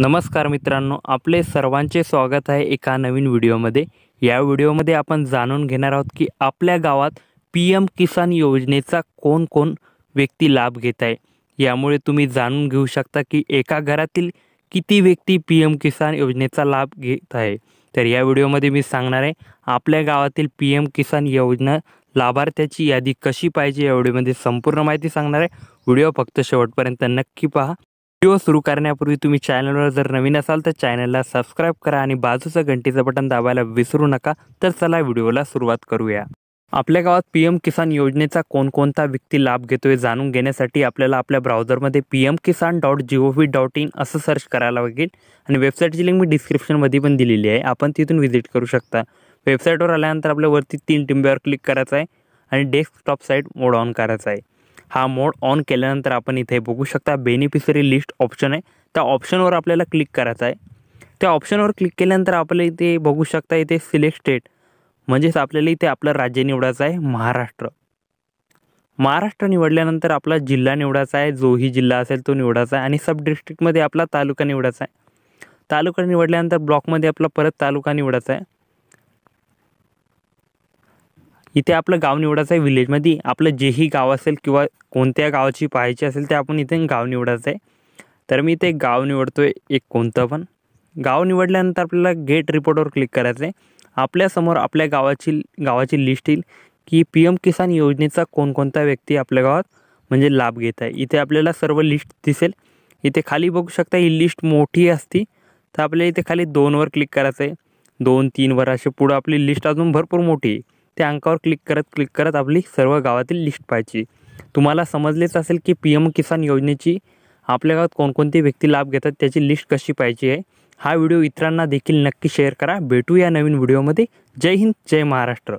नमस्कार मित्रांनो आपले सर्वांचे स्वागत आहे एका नवीन व्हिडिओमध्ये या व्हिडिओमध्ये आपण जाणून घेणार आहोत की आपल्या गावात पी एम किसान योजनेचा कोण कोण व्यक्ती लाभ घेत आहे यामुळे तुम्ही जाणून घेऊ शकता की एका घरातील किती व्यक्ती पी एम किसान योजनेचा लाभ घेत आहे तर या व्हिडिओमध्ये मी सांगणार आहे आपल्या गावातील पी एम किसान योजना लाभार्थ्याची यादी कशी पाहिजे या व्हिडिओमध्ये संपूर्ण माहिती सांगणार आहे व्हिडिओ फक्त शेवटपर्यंत नक्की पहा व्हिडिओ सुरू करण्यापूर्वी तुम्ही चॅनलवर जर नवीन असाल तर चॅनलला सबस्क्राईब करा आणि बाजूचं घंटीचं बटन दाबायला विसरू नका तर चला व्हिडिओला सुरुवात करूया आपल्या गावात पी एम किसान योजनेचा कोणकोणता व्यक्ती लाभ घेतोय जाणून घेण्यासाठी आपल्याला आपल्या ब्राउझरमध्ये P M Kisan dot G O V dot in असं सर्च करायला लागेल आणि वेबसाईटची लिंक मी डिस्क्रिप्शनमध्ये पण दिलेली आहे आपण तिथून व्हिजिट करू शकता वेबसाईटवर आल्यानंतर आपल्यावरती तीन टिंब्यावर क्लिक करायचं आहे आणि डेस्कटॉप साईट मोड ऑन करायचं आहे हा मोड ऑन केल्यानंतर आपण इथे बघू शकता बेनिफिशरी लिस्ट ऑप्शन आहे त्या ऑप्शनवर आपल्याला क्लिक करायचं आहे त्या ऑप्शनवर क्लिक केल्यानंतर आपल्याला इथे बघू शकता इथे सिलेक्ट स्टेट म्हणजेच आपल्याला इथे आपलं राज्य निवडायचं आहे महाराष्ट्र महाराष्ट्र निवडल्यानंतर आपला जिल्हा निवडायचा आहे जोही जिल्हा असेल तो निवडायचा आहे आणि सब डिस्ट्रिक्टमध्ये आपला तालुका निवडायचा आहे तालुका निवडल्यानंतर ब्लॉकमध्ये आपला परत तालुका निवडायचा आहे इथे आपलं गाव निवडायचं आहे विलेजमध्ये आपलं जेही गाव असेल किंवा कोणत्या गावाची पाहायची असेल ते आपण इथे गाव निवडायचं आहे तर मी इथे गाव निवडतो आहे एक कोणतं पण गाव निवडल्यानंतर आपल्याला गेट रिपोर्टवर क्लिक करायचं आहे आपल्यासमोर आपल्या गावाची गावाची लिस्ट येईल की पी एम किसान योजनेचा कोणकोणता व्यक्ती आपल्या गावात म्हणजे लाभ घेत आहे इथे आपल्याला सर्व लिस्ट दिसेल इथे खाली बघू शकता ही लिस्ट मोठी असती तर आपल्याला इथे खाली दोनवर क्लिक करायचं आहे दोन तीनवर असे पुढं आपली लिस्ट अजून भरपूर मोठी आहे त्या अंकावर क्लिक करत क्लिक करत आपली सर्व गावातील लिस्ट पाहायची तुम्हाला समजलेच असेल की पी एम किसान योजनेची आपल्या गावात कोणकोणती व्यक्ती लाभ घेतात त्याची लिस्ट कशी पाहिजे आहे हा व्हिडिओ इतरांना देखील नक्की शेअर करा भेटू या नवीन व्हिडिओमध्ये जय हिंद जय महाराष्ट्र